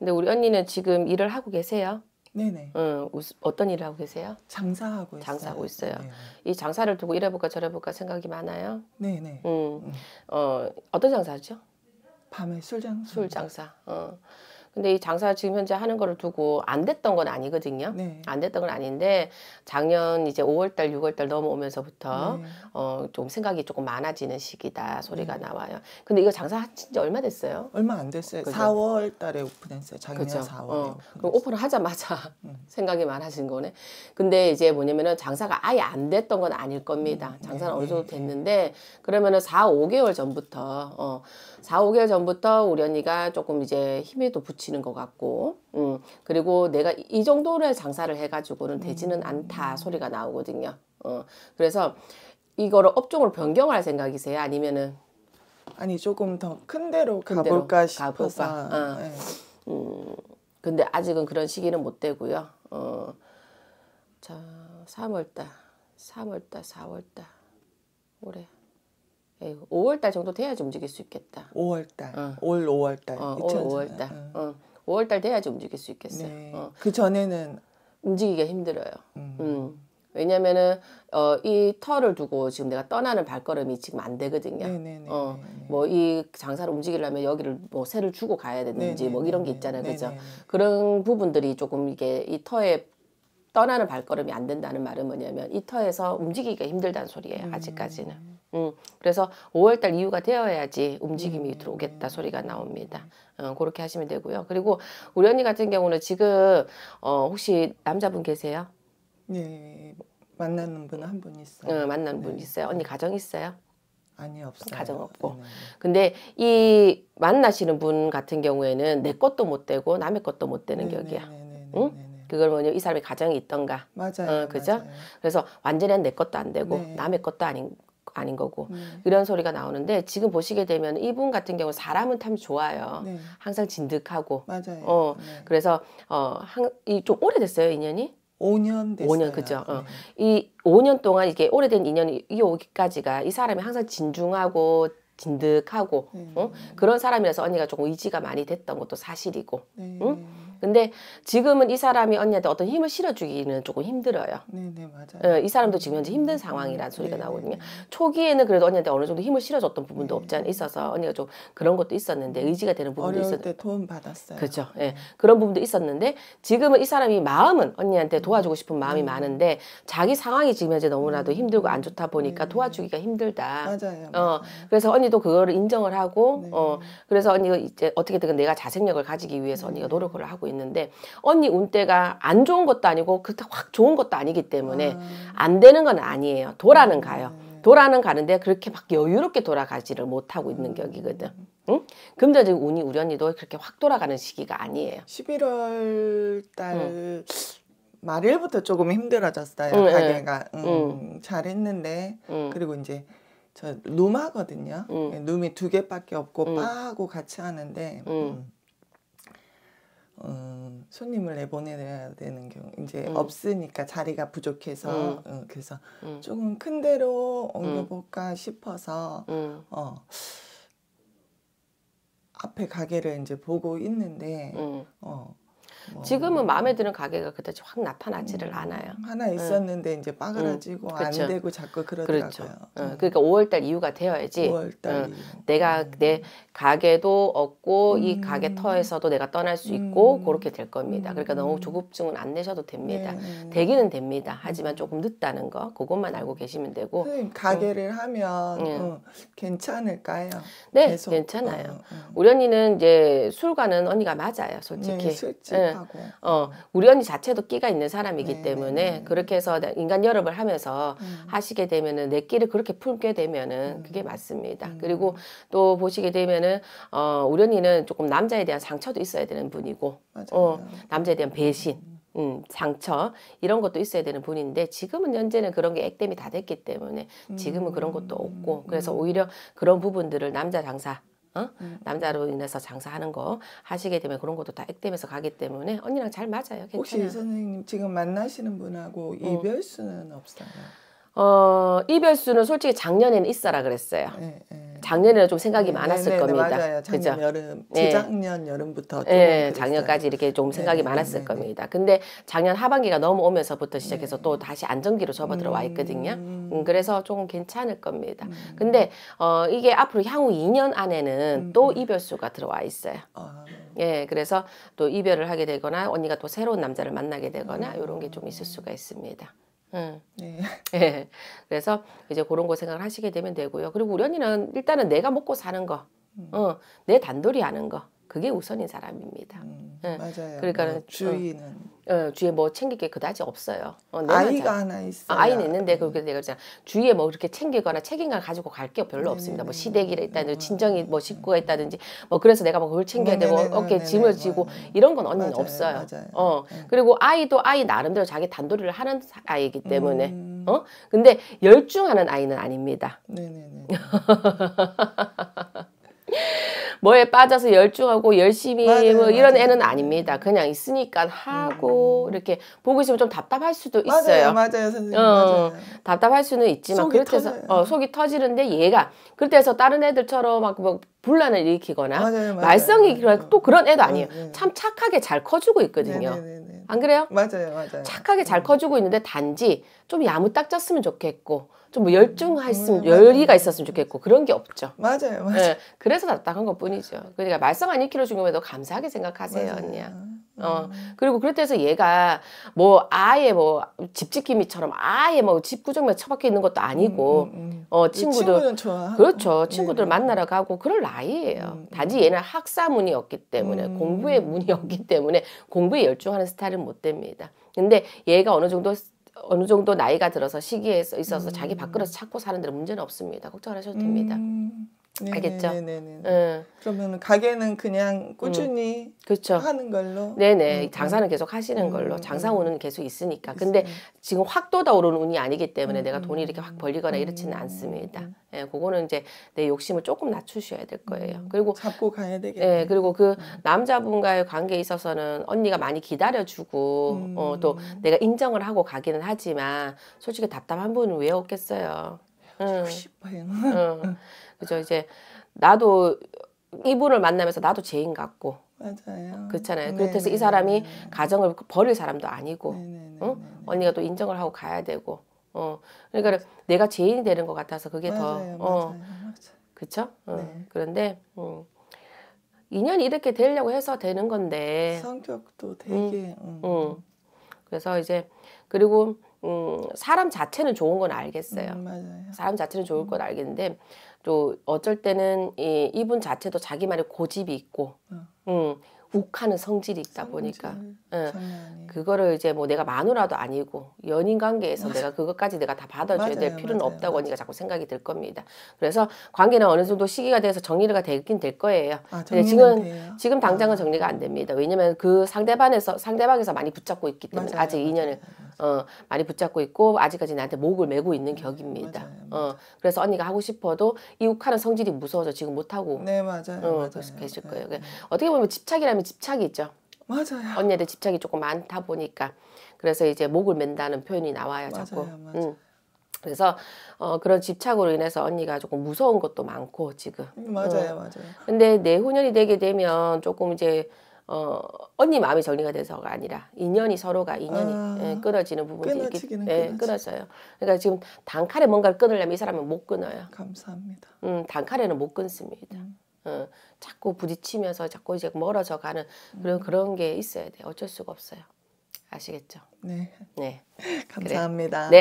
근데 우리 언니는 지금 일을 하고 계세요? 네네. 음, 어떤 일을 하고 계세요? 장사하고 있어요. 장사하고 있어요. 네이 네. 장사를 두고 이래볼까 저래볼까 생각이 많아요? 네네. 음. 어, 어떤 장사죠? 밤에 술 장사. 술 장사. 어. 근데 이 장사 지금 현재 하는 거를 두고 안 됐던 건 아니거든요. 네. 안 됐던 건 아닌데 작년 이제 5월달, 6월달 넘어오면서부터 네. 어좀 생각이 조금 많아지는 시기다 소리가 네. 나와요. 근데 이거 장사 하신 지 얼마 됐어요? 얼마 안 됐어요. 그죠? 4월달에 오픈했어요. 작년 그죠? 4월에. 어. 그럼 오픈을 하자마자 음. 생각이 많아진 거네. 근데 이제 뭐냐면은 장사가 아예 안 됐던 건 아닐 겁니다. 음. 장사는 네. 어느 정도 네. 됐는데 그러면은 4, 5개월 전부터 어 4, 5개월 전부터 우리 언니가 조금 이제 힘에도 붙 붙이는 것 같고, 음, 그리고 내가 이 정도를 장사를 해가지고는 되지는 않다 음. 소리가 나오거든요. 어, 그래서 이거를 업종을 변경할 생각이세요? 아니면은 아니 조금 더큰 데로 가볼까 싶어서. 가볼까? 어. 네. 음, 근데 아직은 그런 시기는 못 되고요. 어, 자, 3월달, 3월달, 4월달, 올해. 5월달 예, 정도 돼야지 움직일 수 있겠다. 5월달. 어. 올 5월달. 어, 5월달. 어. 어. 5월달 돼야지 움직일 수 있겠어요. 네. 어. 그 전에는 움직이기가 힘들어요. 음. 음. 왜냐면은 어, 이 터를 두고 지금 내가 떠나는 발걸음이 지금 안 되거든요. 어, 뭐이 장사를 움직이려면 여기를 뭐 새를 주고 가야 되는지 네네네. 뭐 이런 게 있잖아요, 그죠? 그런 부분들이 조금 이게 이 터에 떠나는 발걸음이 안 된다는 말은 뭐냐면 이 터에서 움직이기가 힘들다는 소리예요. 음. 아직까지는. 음, 그래서 5월달 이후가 되어야지 움직임이 음. 들어오겠다 소리가 나옵니다. 어, 그렇게 하시면 되고요. 그리고 우리 언니 같은 경우는 지금 어, 혹시 남자분 계세요? 네, 만나는 분은한 분 있어요. 어, 만나는 네. 분 있어요. 언니 가정 있어요? 아니 없어요. 가정 없고. 네, 네. 근데 이 만나시는 분 같은 경우에는 내 것도 못 되고 남의 것도 못 되는 네, 격이야. 네, 네, 네 응? 그걸 뭐냐 이 사람이 가정이 있던가 맞아요 어, 그죠 맞아요. 그래서 완전히 내 것도 안 되고 네. 남의 것도 아닌 아닌 거고 음. 이런 소리가 나오는데 지금 보시게 되면 이분 같은 경우 사람은 참 좋아요. 네. 항상 진득하고. 맞아요. 어 네. 그래서 어이좀 오래됐어요 인연이? 5년 됐어요. 5년 그죠. 어. 네. 어. 이 5년 동안 이게 오래된 인연이 이오기까지가 이 사람이 항상 진중하고 진득하고 네. 어? 그런 사람이라서 언니가 조금 의지가 많이 됐던 것도 사실이고. 네. 응? 근데 지금은 이 사람이 언니한테 어떤 힘을 실어주기는 조금 힘들어요. 네네 맞아요. 예, 이 사람도 지금 현재 힘든 음, 상황이라는 소리가 네네. 나오거든요. 초기에는 그래도 언니한테 어느 정도 힘을 실어줬던 부분도 네. 없지 않아 있어서 언니가 좀 그런 것도 있었는데 의지가 되는 부분도 있었. 는데 도움 받았어요. 그렇죠. 예, 네. 그런 부분도 있었는데 지금은 이 사람이 마음은 언니한테 음. 도와주고 싶은 마음이 음. 많은데 자기 상황이 지금 현재 너무나도 음. 힘들고 안 좋다 보니까 네. 도와주기가 힘들다. 맞아요. 어 맞아요. 그래서 언니도 그거를 인정을 하고 네. 어 그래서 언니가 이제 어떻게든 내가 자생력을 가지기 위해서 언니가 노력을 하고 있는데 언니 운때가 안 좋은 것도 아니고 그렇다고 확 좋은 것도 아니기 때문에 아. 안 되는 건 아니에요. 도라는 음. 가요. 도라는 가는데 그렇게 막 여유롭게 돌아가지를 못하고 있는 격이거든. 응? 금전적 운이 우리 언니도 그렇게 확 돌아가는 시기가 아니에요. 11월 달 응. 말일부터 조금 힘들어졌어요. 응, 가게가 응. 잘했는데 그리고 이제 저 룸하거든요. 예, 룸이 두 개밖에 없고 음. 바하고 같이 하는데 응. 음. 음, 손님을 내보내야 되는 경우 이제 음. 없으니까 자리가 부족해서 음. 어, 그래서 음. 조금 큰 데로 음. 옮겨볼까 싶어서 음. 어, 앞에 가게를 이제 보고 있는데 어, 뭐, 지금은 마음에 드는 가게가 그다지 확 나타나지를 않아요. 하나 있었는데 이제 빠그라지고 그렇죠. 안 되고 자꾸 그렇죠. 그러더라고요. 그렇죠. 그러니까 5월달 이유가 되어야지. 5월달 내가 내 가게도 없고 음. 이 가게 음. 터에서도 내가 떠날 수 있고 음. 그렇게 될 겁니다. 그러니까 너무 음. 조급증은 안 내셔도 됩니다. 네. 되기는 됩니다. 하지만 음. 조금 늦다는 거 그것만 알고 계시면 되고 선생님, 가게를 음. 하면 예. 어, 괜찮을까요? 네, 계속. 괜찮아요. 어, 어. 우리 언니는 이제 술과는 언니가 맞아요, 솔직히. 네, 술집하고. 예. 네. 어, 어, 우리 언니 자체도 끼가 있는 사람이기 네, 때문에 네, 네. 그렇게 해서 인간 열업을 하면서 하시게 되면은 내 끼를 그렇게 풀게 되면은 그게 맞습니다. 그리고 또 보시게 되면은 사실은 어, 우리 언니는 조금 남자에 대한 상처도 있어야 되는 분이고 어, 남자에 대한 배신 음, 상처 이런 것도 있어야 되는 분인데 지금은 현재는 그런 게 액땜이 다 됐기 때문에 지금은 그런 것도 없고 음. 그래서 오히려 그런 부분들을 남자 장사 어? 음. 남자로 인해서 장사하는 거 하시게 되면 그런 것도 다액땜에서 가기 때문에 언니랑 잘 맞아요. 괜찮아요. 혹시 선생님 지금 만나시는 분하고 음. 어. 이별 수는 없어요? 어 이별 수는 솔직히 작년에는 있어라 그랬어요. 네, 네. 작년에는 좀 생각이 네, 많았을 네네, 네, 겁니다. 맞아요. 작년 그죠? 여름, 네. 재작년 네. 여름부터. 네, 작년까지 이렇게 좀 생각이 네네, 많았을 네네. 겁니다. 근데 작년 하반기가 넘어오면서부터 시작해서 또 다시 안정기로 접어들어 와 있거든요. 음. 음, 그래서 조금 괜찮을 겁니다. 음. 근데 어, 이게 앞으로 향후 2년 안에는 음, 또 음. 이별수가 들어와 있어요. 아. 예, 그래서 또 이별을 하게 되거나 언니가 또 새로운 남자를 만나게 되거나 이런 음. 게좀 있을 수가 있습니다. 네. 네. 그래서 이제 그런 거 생각을 하시게 되면 되고요. 그리고 우리 언니는 일단은 내가 먹고 사는 거, 음. 어, 내 단돌이 하는 거, 그게 우선인 사람입니다. 음, 네. 맞아요. 그러니까 뭐, 주의는 어, 어, 주위에 뭐 챙길 게 그다지 없어요. 어, 아이가 하나 있어. 아, 아이는 있는데 음. 그렇게 내가 그잖 주위에 뭐 이렇게 챙기거나 책임감 가지고 갈 게 별로 네네네. 없습니다. 뭐 음. 시댁이라 있다든지 음. 친정이 뭐 식구가 있다든지 뭐 그래서 내가 뭐 그걸 챙겨야 되고 네, 네, 네, 어깨 짐을 지고 이런 건 언니는 맞아요. 없어요. 맞아요. 어 네. 그리고 아이도 아이 나름대로 자기 단도리를 하는 아이이기 때문에 음. 어 근데 열중하는 아이는 아닙니다. 네네네. 뭐에 빠져서 열중하고 열심히 맞아요, 뭐 이런 맞아요. 애는 아닙니다. 그냥 있으니까 하고 음. 이렇게 보고 있으면 좀 답답할 수도 있어요. 맞아요, 맞아요 선생님. 어, 맞아요. 답답할 수는 있지만 그렇게서 어, 속이 터지는데 얘가 그때서 다른 애들처럼 막 뭐 분란을 일으키거나 맞아요, 말썽이 그런 또 그런 애도 아니에요. 네, 네, 네. 참 착하게 잘 커주고 있거든요. 안 그래요? 맞아요, 맞아요. 착하게 잘 음. 커주고 있는데 단지 좀 야무딱졌으면 좋겠고. 좀뭐열중했으열의가 음. 있었으면 좋겠고 그런 게 없죠. 맞아요, 맞아요. 네, 그래서 답답한 것 뿐이죠. 그러니까 말썽한 2kg 준 거면 너 감사하게 생각하세요, 맞아요. 언니야. 음. 어 그리고 그렇다 해서 얘가 뭐 아예 뭐 집지킴이처럼 아예 뭐 집 구정면 처박혀 있는 것도 아니고 음, 음, 음. 어 친구들 그렇죠 예. 친구들 네. 만나러 가고 그럴 나이에요 음, 단지 얘는 학사문이었기 때문에 공부의 문이었기 때문에 공부에 열중하는 스타일은 못 됩니다 근데 얘가 어느 정도 어느 정도 나이가 들어서 시기에 있어서 음. 자기 밖으로 찾고 사는 데는 문제는 없습니다. 걱정 안 하셔도 됩니다. 음. 네 알겠죠? 네네네. 그러면 가게는 그냥 꾸준히 음. 그렇죠. 하는 걸로. 네네 음. 음. 장사는 계속 하시는 음, 걸로 음, 장사운은 계속 있으니까. 근데 지금 확 돋아오르는 운이 아니기 때문에 내가 돈이 이렇게 확 벌리거나 이렇지는 않습니다. 예, 그거는 이제 내 욕심을 조금 낮추셔야 될 거예요. 그리고 잡고 가야 되겠네. 예, 그리고 그 남자분과의 관계에 있어서는 언니가 많이 기다려주고 어, 또 내가 인정을 하고 가기는 하지만 솔직히 답답한 분은 왜 없겠어요. 뭐 그죠 이제 나도 이분을 만나면서 나도 죄인 같고 맞아요. 그렇잖아요. 네, 그렇다고 이 네, 사람이 네, 가정을 버릴 사람도 아니고 응? 언니가 또 인정을 하고 가야 되고 어 그러니까 맞아 내가 죄인이 되는 것 같아서 그게 맞아요. 더 어. 그렇죠? 어. 네. 그런데 음. 인연이 이렇게 되려고 해서 되는 건데 성격도 되게 음. 음. 음. 그래서 이제 그리고 음, 사람 자체는 좋은 건 알겠어요. 음, 사람 자체는 좋을 음. 건 알겠는데 또 어쩔 때는 이, 이분 자체도 자기만의 고집이 있고, 어. 음, 욱하는 성질이 있다 성질. 보니까 응. 예. 그거를 이제 뭐 내가 마누라도 아니고 연인 관계에서 맞아. 내가 그것까지 내가 다 받아줘야 맞아요. 될 필요는 맞아요. 없다고 맞아요. 언니가 자꾸 생각이 들 겁니다. 그래서 관계는 어느 정도 시기가 돼서 정리가 되긴 될 거예요. 아, 근데 지금 돼요? 지금 당장은 아. 정리가 안 됩니다. 왜냐면 그 상대방에서 상대방에서 많이 붙잡고 있기 때문에 아직 인연을 어, 많이 붙잡고 있고 아직까지 나한테 목을 메고 있는 음, 격입니다. 어, 그래서 언니가 하고 싶어도 이 욱하는 성질이 무서워서 지금 못 하고 네 맞아요. 어, 맞아요. 계실 네, 거예요. 네. 그러니까 어떻게 보면 집착이라는 사람이 집착이 있죠. 맞아요. 언니한테 집착이 조금 많다 보니까 그래서 이제 목을 맨다는 표현이 나와요. 맞아요, 자꾸. 맞아요. 음. 그래서 어, 그런 집착으로 인해서 언니가 조금 무서운 것도 많고 지금. 음, 맞아요, 어. 맞아요. 근데 내후년이 되게 되면 조금 이제 어, 언니 마음이 정리가 돼서가 아니라 인연이 서로가 인연이 아, 예, 끊어지는 부분이 있기 예, 끊어져요. 그러니까 지금 단칼에 뭔가를 끊으려면 이 사람은 못 끊어요. 감사합니다. 음, 단칼에는 못 끊습니다. 음. 어, 자꾸 부딪히면서 자꾸 이제 멀어져 가는 그런 음. 그런 게 있어야 돼. 어쩔 수가 없어요. 아시겠죠? 네. 네. 감사합니다. 그래. 네.